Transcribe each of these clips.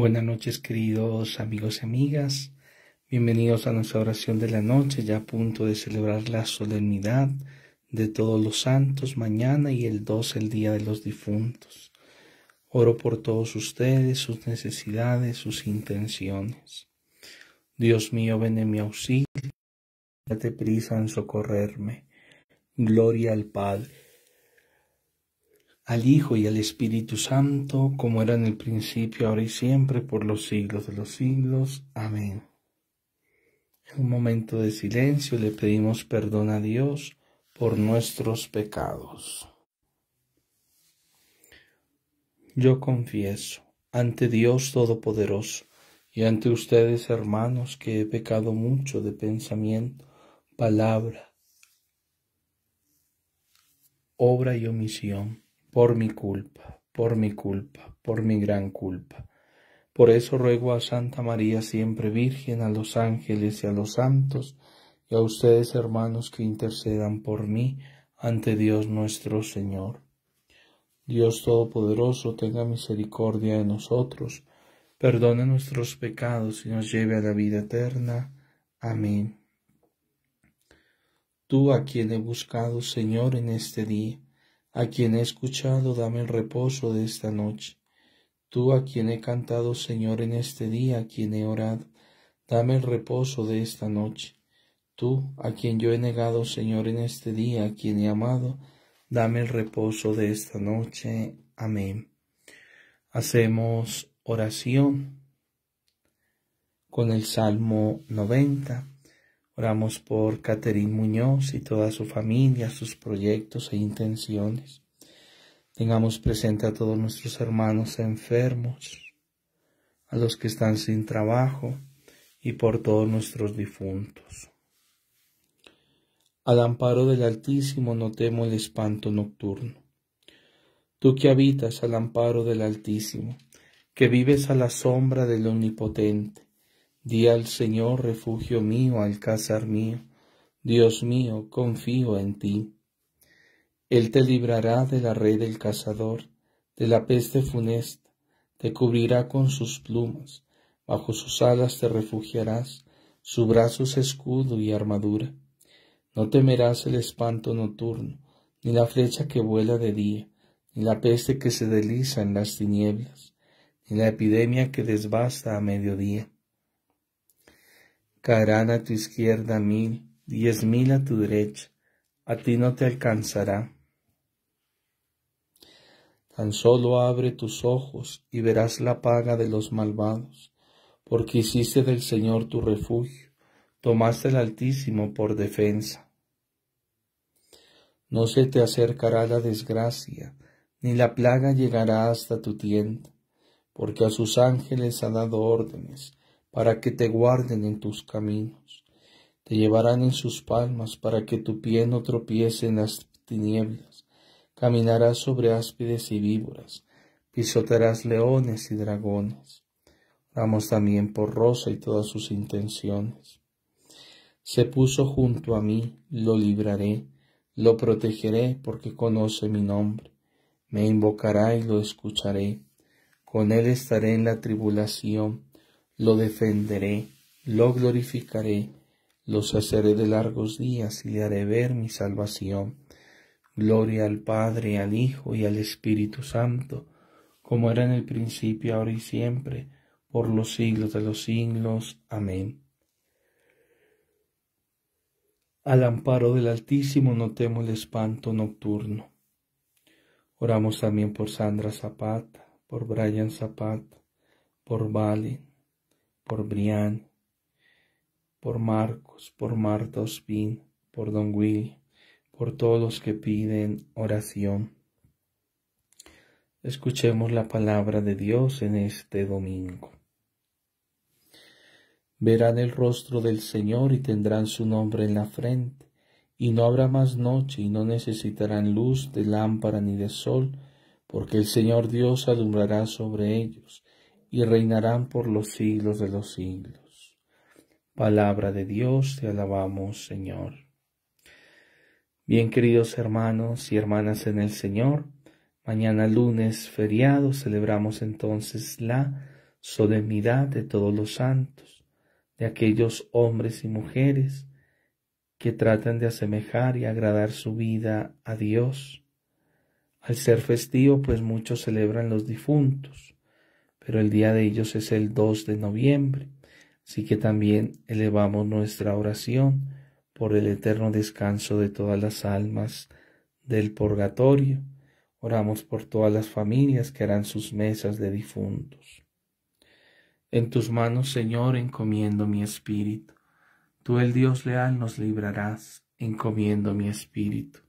Buenas noches queridos amigos y amigas, bienvenidos a nuestra oración de la noche, ya a punto de celebrar la solemnidad de todos los santos mañana y el 12 el Día de los Difuntos. Oro por todos ustedes, sus necesidades, sus intenciones. Dios mío, ven en mi auxilio, date prisa en socorrerme. Gloria al Padre al Hijo y al Espíritu Santo, como era en el principio, ahora y siempre, por los siglos de los siglos. Amén. En un momento de silencio le pedimos perdón a Dios por nuestros pecados. Yo confieso ante Dios Todopoderoso y ante ustedes, hermanos, que he pecado mucho de pensamiento, palabra, obra y omisión por mi culpa, por mi culpa, por mi gran culpa. Por eso ruego a Santa María siempre Virgen, a los ángeles y a los santos, y a ustedes hermanos que intercedan por mí ante Dios nuestro Señor. Dios Todopoderoso tenga misericordia de nosotros, perdone nuestros pecados y nos lleve a la vida eterna. Amén. Tú a quien he buscado, Señor, en este día, a quien he escuchado, dame el reposo de esta noche. Tú a quien he cantado, Señor, en este día, a quien he orado, dame el reposo de esta noche. Tú a quien yo he negado, Señor, en este día, a quien he amado, dame el reposo de esta noche. Amén. Hacemos oración con el Salmo 90. Oramos por Caterín Muñoz y toda su familia, sus proyectos e intenciones. Tengamos presente a todos nuestros hermanos enfermos, a los que están sin trabajo y por todos nuestros difuntos. Al amparo del Altísimo no temo el espanto nocturno. Tú que habitas al amparo del Altísimo, que vives a la sombra del Omnipotente, Di al Señor, refugio mío, alcázar mío, Dios mío, confío en ti. Él te librará de la red del cazador, de la peste funesta, te cubrirá con sus plumas, bajo sus alas te refugiarás, su brazo es escudo y armadura. No temerás el espanto nocturno, ni la flecha que vuela de día, ni la peste que se desliza en las tinieblas, ni la epidemia que desbasta a mediodía. Caerán a tu izquierda mil, diez mil a tu derecha, a ti no te alcanzará. Tan solo abre tus ojos y verás la paga de los malvados, porque hiciste del Señor tu refugio, tomaste el Altísimo por defensa. No se te acercará la desgracia, ni la plaga llegará hasta tu tienda, porque a sus ángeles ha dado órdenes para que te guarden en tus caminos. Te llevarán en sus palmas para que tu pie no tropiece en las tinieblas. Caminarás sobre áspides y víboras, pisotearás leones y dragones. Oramos también por Rosa y todas sus intenciones. Se puso junto a mí, lo libraré, lo protegeré porque conoce mi nombre. Me invocará y lo escucharé. Con él estaré en la tribulación lo defenderé, lo glorificaré, lo haceré de largos días y le haré ver mi salvación. Gloria al Padre, al Hijo y al Espíritu Santo, como era en el principio, ahora y siempre, por los siglos de los siglos. Amén. Al amparo del Altísimo no temo el espanto nocturno. Oramos también por Sandra Zapata, por Brian Zapata, por Valen, por Brian, por Marcos, por Marta Ospín, por Don Will, por todos los que piden oración. Escuchemos la palabra de Dios en este domingo. Verán el rostro del Señor y tendrán su nombre en la frente, y no habrá más noche y no necesitarán luz de lámpara ni de sol, porque el Señor Dios alumbrará sobre ellos y reinarán por los siglos de los siglos. Palabra de Dios, te alabamos, Señor. Bien, queridos hermanos y hermanas en el Señor, mañana lunes feriado celebramos entonces la solemnidad de todos los santos, de aquellos hombres y mujeres que tratan de asemejar y agradar su vida a Dios. Al ser festivo, pues muchos celebran los difuntos, pero el día de ellos es el 2 de noviembre. Así que también elevamos nuestra oración por el eterno descanso de todas las almas del purgatorio. Oramos por todas las familias que harán sus mesas de difuntos. En tus manos, Señor, encomiendo mi espíritu. Tú, el Dios leal, nos librarás, encomiendo mi espíritu.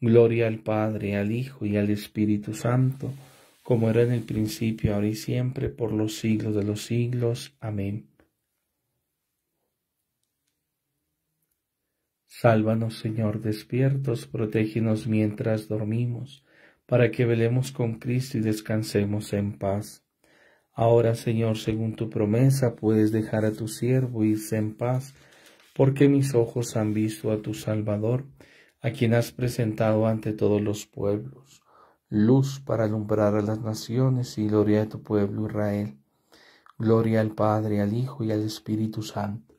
Gloria al Padre, al Hijo y al Espíritu Santo como era en el principio, ahora y siempre, por los siglos de los siglos. Amén. Sálvanos, Señor, despiertos, protégenos mientras dormimos, para que velemos con Cristo y descansemos en paz. Ahora, Señor, según tu promesa, puedes dejar a tu siervo irse en paz, porque mis ojos han visto a tu Salvador, a quien has presentado ante todos los pueblos luz para alumbrar a las naciones y gloria a tu pueblo Israel. Gloria al Padre, al Hijo y al Espíritu Santo.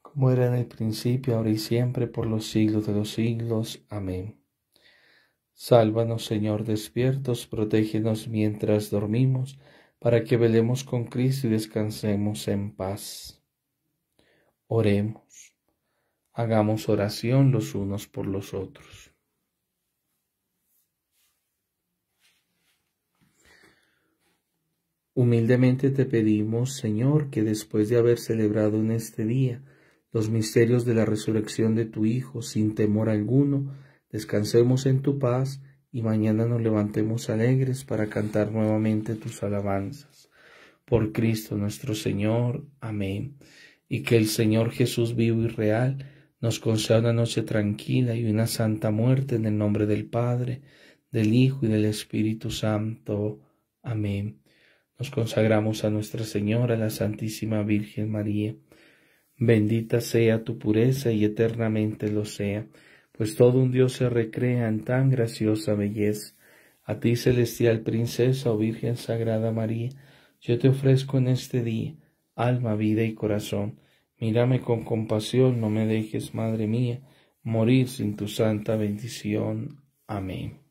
Como era en el principio, ahora y siempre, por los siglos de los siglos. Amén. Sálvanos, Señor, despiertos, protégenos mientras dormimos, para que velemos con Cristo y descansemos en paz. Oremos. Hagamos oración los unos por los otros. Humildemente te pedimos, Señor, que después de haber celebrado en este día los misterios de la resurrección de tu Hijo, sin temor alguno, descansemos en tu paz y mañana nos levantemos alegres para cantar nuevamente tus alabanzas. Por Cristo nuestro Señor. Amén. Y que el Señor Jesús vivo y real nos conceda una noche tranquila y una santa muerte en el nombre del Padre, del Hijo y del Espíritu Santo. Amén. Nos consagramos a Nuestra Señora, la Santísima Virgen María. Bendita sea tu pureza y eternamente lo sea, pues todo un Dios se recrea en tan graciosa belleza. A ti, celestial princesa o oh Virgen Sagrada María, yo te ofrezco en este día alma, vida y corazón. Mírame con compasión, no me dejes, Madre mía, morir sin tu santa bendición. Amén.